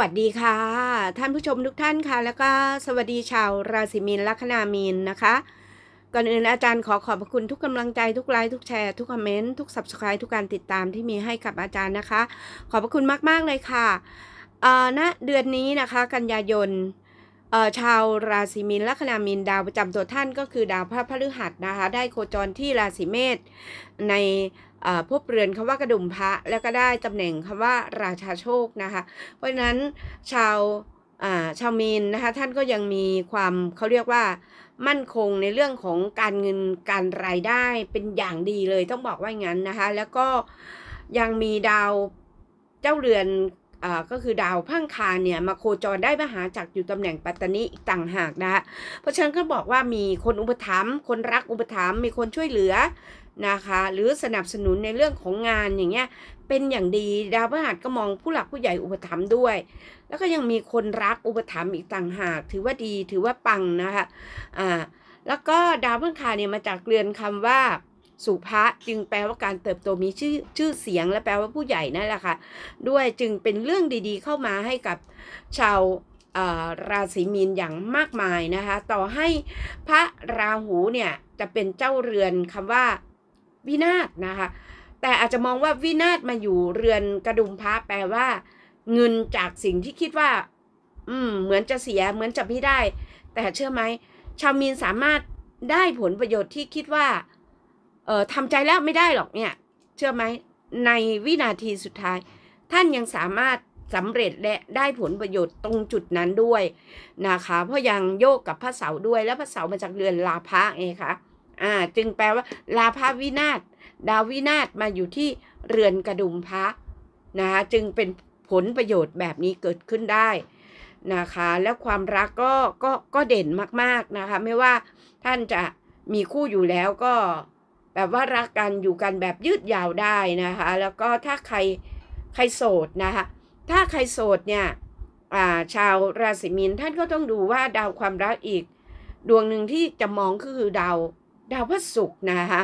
วัสดีค่ะท่านผู้ชมทุกท่านค่ะแล้วก็สวัสดีชาวราศีมีนลัคนามีนนะคะ ก่อนอื่นอาจารย์ขอขอบพระคุณทุกกำลังใจทุกไลค์ทุกแชร์ ทุกคอมเมนต์ทุกสับสไครต์ทุกการติดตามที่มีให้กับอาจารย์นะคะ ขอบพระคุณมากๆเลยค่ะณนะเดือนนี้นะคะกันยายนชาวราศีมีนลัคนามีนดาวประจำตัวท่านก็คือดาวพระพฤหัสนะคะได้โคจรที่ราศีเมษในพบเรือนคำว่ากระดุมพระแล้วก็ได้ตำแหน่งคำว่าราชาโชค นะคะเพราะฉะนั้นชาวชาวมีนนะคะท่านก็ยังมีความเขาเรียกว่ามั่นคงในเรื่องของการเงินการรายได้เป็นอย่างดีเลยต้องบอกว่าอย่างนั้นนะคะแล้วก็ยังมีดาวเจ้าเรือนก็คือดาวพังคารเนี่ยมาโคจรได้มหาจักรอยู่ตำแหน่งปัตตานีอีกต่างหากนะเพราะฉะนั้นก็บอกว่ามีคนอุปถัมภ์คนรักอุปถัมภ์มีคนช่วยเหลือนะคะหรือสนับสนุนในเรื่องของงานอย่างเงี้ยเป็นอย่างดีดาวพฤหัสก็มองผู้หลักผู้ใหญ่อุปถัมภ์ด้วย แล้วก็ยังมีคนรักอุปถัมภ์อีกต่างหาก ถือว่าดีถือว่าปังนะคะอ่าแล้วก็ดาวพฤหัสเนี่ยมาจากเรือนคำว่าสุภะจึงแปลว่าการเติบโตมีชื่อชื่อเสียงและแปลว่าผู้ใหญ่นั่นแหละค่ะด้วยจึงเป็นเรื่องดีๆ เข้ามาให้กับชาวราศีมีนอย่างมากมายนะคะ ต่อให้พระราหูเนี่ยจะเป็นเจ้าเรือนคำว่า วินาศนะคะ แต่อาจจะมองว่าวินาศมาอยู่เรือนกระดุมพระแปลว่า เงินจากสิ่งที่คิดว่า อืมเหมือนจะเสียเหมือนจะไม่ได้ แต่เชื่อไหมชาวมีนสามารถได้ผลประโยชน์ที่คิดว่าเออทำใจแล้วไม่ได้หรอกเนี่ยเชื่อไหมในวินาทีสุดท้าย ท่านยังสามารถสำเร็จและได้ผลประโยชน์ตรงจุดนั้นด้วยนะคะเพราะยังโยกกับพระเสาด้วย แล้วพระเสามาจากเรือนลาภะไงคะอ่าจึงแปลว่าลาภาวินาศดาววินาศมาอยู่ที่เรือนกระดุมพระนะคะจึงเป็นผลประโยชน์แบบนี้เกิดขึ้นได้นะคะ แล้วความรักก็ก็ก็เด่นมากๆนะคะไม่ว่าท่านจะมีคู่อยู่แล้วก็แบบว่ารักกันอยู่กันแบบยืดยาวได้นะคะแล้วก็ถ้าใครใครโสดนะคะถ้าใครโสดเนี่ยชาวราศีมีนท่านก็ต้องดูว่าดาวความรักอีกดวงหนึ่งที่จะมองคือดาวดาวพระศุกร์นะคะ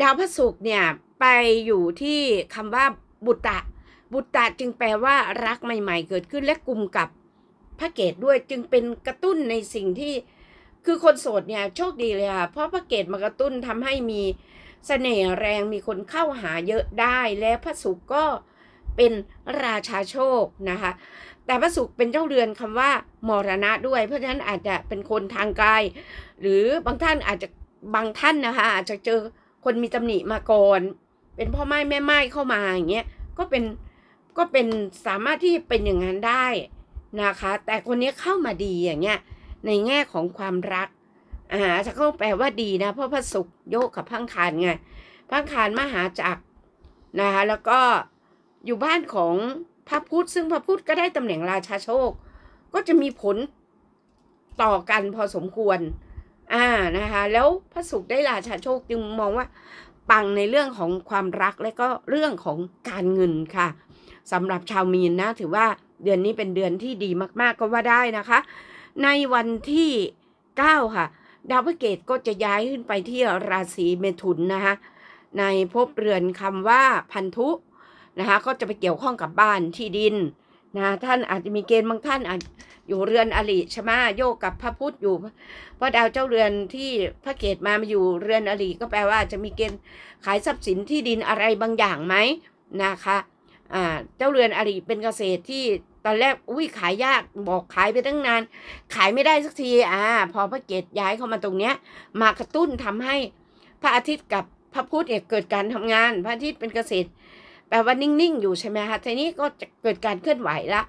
ดาวพระศุกร์เนี่ยไปอยู่ที่คำว่าบุตรบุตรจึงแปลว่ารักใหม่ๆ เกิดขึ้นและกลุ่มกับพระเกตด้วยจึงเป็นกระตุ้นในสิ่งที่คือคนโสดเนี่ยโชคดีเลยค่ะเพราะพระเกตมากระตุ้นทำให้มีสเสน่ห์แรงมีคนเข้าหาเยอะได้และพระสุกก็เป็นราชาโชคนะคะ แต่พระสุกเป็นเจ้าเรือนคำว่ามรณะด้วย เพราะฉะนั้นอาจจะเป็นคนทางกาย หรือบางท่านอาจจะบางท่านนะคะอาจจะเจอคนมีตำหนิมาก่อนเป็นพ่อไม้แม่ไม้เข้ามาอย่างเงี้ยก็เป็นก็เป็นสามารถที่เป็นอย่างนั้นได้นะคะ แต่คนนี้เข้ามาดีอย่างเงี้ยในแง่ของความรักอาหาจะก็แปลว่าดีนะ เพราะพระศุกร์โยกกับพังคานไง พังคานมหาจักรนะคะแล้วก็อยู่บ้านของพระพุธซึ่งพระพุธก็ได้ตำแหน่งราชาโชค ก็จะมีผลต่อกันพอสมควร อ่า นะคะ แล้วพระศุกร์ได้ราชาโชค จึงมองว่าปังในเรื่องของความรัก และก็เรื่องของการเงินค่ะสำหรับชาวมีนนะ ถือว่าเดือนนี้เป็นเดือนที่ดีมาก ๆ ก็ว่าได้นะคะในวันที่9ค่ะดาวพฤกษ์ก็จะย้ายขึ้นไปที่ราศีเมถุนนะคะในภพเรือนคำว่าพันธุนะคะก็จะไปเกี่ยวข้องกับบ้านที่ดินนะท่านอาจจะมีเกณฑ์บางท่านอาจอยู่เรือนอริชมาโยกกับพระพุทธอยู่เพราะดาวเจ้าเรือนที่พระเกตมามาอยู่เรือนอริก็แปลว่าจะมีเกณฑ์ขายทรัพย์สินที่ดินอะไรบางอย่างไหมนะคะอ่าเจ้าเรือนอริเป็นเกษตรที่ตอนแรกอุ้ยขายยากบอกขายไปตั้งนาน ขายไม่ได้สักทีอ่าพอพระเกตย้ายเข้ามาตรงเนี้ยมากระตุ้นทำให้พระอาทิตย์กับพระพุธเนี่ยเกิดการทำงาน พระอาทิตย์เป็นเกษตรแปลว่านิ่งๆ อยู่ใช่ไหมคะทีนี้ก็จะเกิดการเคลื่อนไหวละ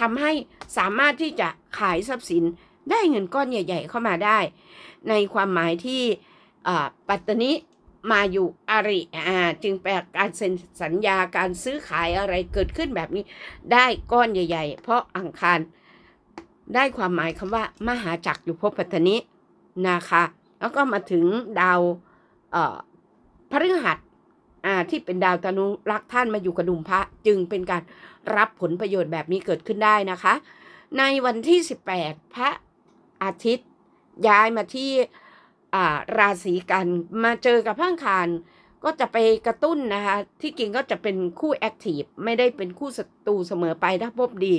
ทำให้สามารถที่จะขายทรัพย์สิน ได้เงินก้อนใหญ่ๆเข้ามาได้ ในความหมายที่ปัตตนีมาอยู่อาริอ่าจึงแปลการเซ็นสัญญาการซื้อขายอะไรเกิดขึ้นแบบนี้ได้ก้อนใหญ่ๆ เพราะอังคารได้ความหมายคำว่ามหาจักรอยู่พบปัตนินะคะแล้วก็มาถึงดาวเอ่อพฤหัสอ่าที่เป็นดาวธนุรักท่านมาอยู่กระดุมพระ จึงเป็นการรับผลประโยชน์แบบนี้เกิดขึ้นได้นะคะ ในวันที่ 18พระอาทิตย์ย้ายมาที่ราศีกันมาเจอกับพังคารก็จะไปกระตุ้นนะคะที่จริงก็จะเป็นคู่แอคทีฟไม่ได้เป็นคู่ศัตรูเสมอไปถ้าพบดี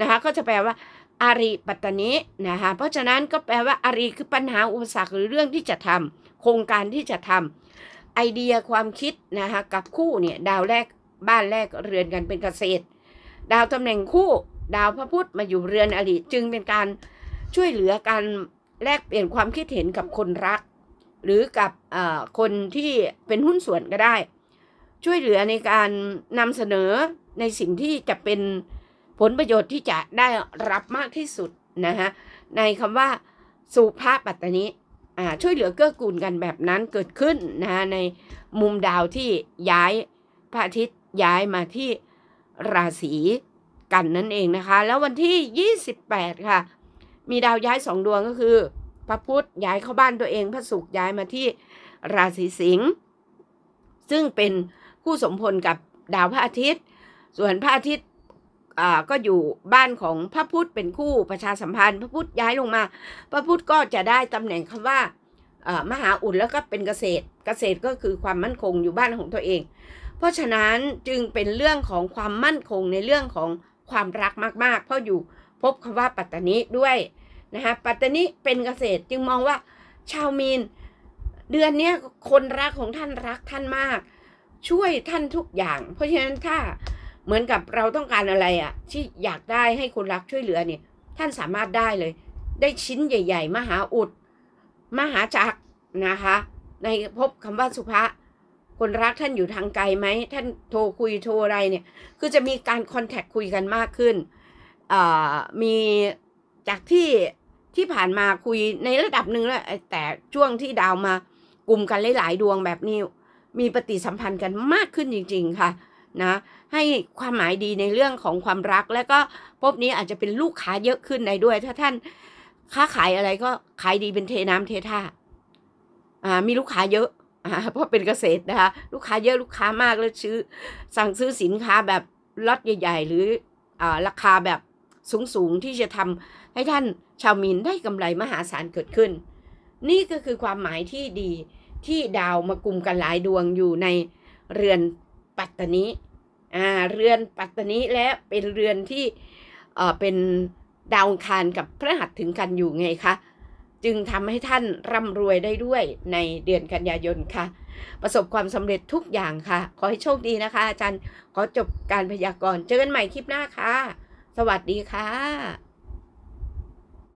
นะคะก็จะแปลว่าอาริปัตตนินะคะเพราะฉะนั้นก็แปลว่าอาริคือปัญหาอุปสรรคหรือเรื่องที่จะทำ โครงการที่จะทำไอเดียความคิดนะคะกับคู่เนี่ยดาวแรกบ้านแรกเรือนกันเป็นเกษตร ดาวตำแหน่งคู่ดาวพระพุธมาอยู่เรือนอริจึงเป็นการช่วยเหลือกันแลกเปลี่ยนความคิดเห็นกับคนรักหรือกับคนที่เป็นหุ้นส่วนก็ได้ ช่วยเหลือในการนำเสนอในสิ่งที่จะเป็นผลประโยชน์ที่จะได้รับมากที่สุดนะฮะในคำว่าสุภาพปัตตานิช่วยเหลือเกื้อกูลกันแบบนั้นเกิดขึ้นนะฮะในมุมดาวที่ย้ายพระอาทิตย์ย้ายมาที่ราศีกันนั่นเองนะคะแล้ววันที่ 28 ค่ะมีดาวย้ายสองดวงก็คือพระพุธย้ายเข้าบ้านตัวเอง พระศุกร์ย้ายมาที่ราศีสิงห์ซึ่งเป็นคู่สมพลกับดาวพระอาทิตย์ ส่วนพระอาทิตย์ก็อยู่บ้านของพระพุธเป็นคู่ประชาสัมพันธ์ พระพุธย้ายลงมา พระพุธก็จะได้ตำแหน่งคำว่ามหาอุดแล้วก็เป็นเกษตรเกษตรก็คือความมั่นคงอยู่บ้านของตัวเอง เพราะฉะนั้นจึงเป็นเรื่องของความมั่นคงในเรื่องของความรักมากๆ เพราะอยู่พบคำว่าปัตตานีด้วยนะคะปัตตานีเป็นเกษตรจึงมองว่าชาวมีนเดือนนี้คนรักของท่านรักท่านมาก ช่วยท่านทุกอย่าง เพราะฉะนั้นถ้าเหมือนกับเราต้องการอะไรอะที่อยากได้ให้คนรักช่วยเหลือเนี่ยท่านสามารถได้เลย ได้ชิ้นใหญ่ ๆ มหาอุดมหาจักนะคะในพบคำว่าสุภาคนรักท่านอยู่ทางไกลไหมท่านโทรคุยโทรอะไรเนี่ยคือจะมีการคอนแทคคุยกันมากขึ้นมีจากที่ที่ผ่านมาคุยในระดับหนึ่งแล้วแต่ช่วงที่ดาวมากลุ่มกันหลายๆดวงแบบนี้มีปฏิสัมพันธ์กันมากขึ้นจริงๆ ค่ะนะ ให้ความหมายดีในเรื่องของความรักและก็พบนี้อาจจะเป็นลูกค้าเยอะขึ้นในด้วย ถ้าท่านค้าขายอะไรก็ขายดีเป็นเทน้ำเทท่าอ่ามีลูกค้าเยอะอ่าเพราะเป็นเกษตรนะคะลูกค้าเยอะลูกค้ามากแล้วซื้อสั่งซื้อสินค้าแบบล็อตใหญ่ ๆ หรืออ่าราคาแบบสูงๆที่จะทำ ให้ท่านชาวมีนได้กำไรมหาศาลเกิดขึ้น นี่ก็คือความหมายที่ดีที่ดาวมากลุ่มกันหลายดวงอยู่ในเรือนปัตตานี อ่า เรือนปัตตานีและเป็นเรือนที่เอ่อเป็นดาวคารกับพระหัตถึงกันอยู่ไงคะ จึงทำให้ท่านร่ำรวยได้ด้วยในเดือนกันยายนค่ะ ประสบความสำเร็จทุกอย่างค่ะ ขอให้โชคดีนะคะ อาจารย์ ขอจบการพยากรณ์เจอกันใหม่คลิปหน้าค่ะ สวัสดีค่ะ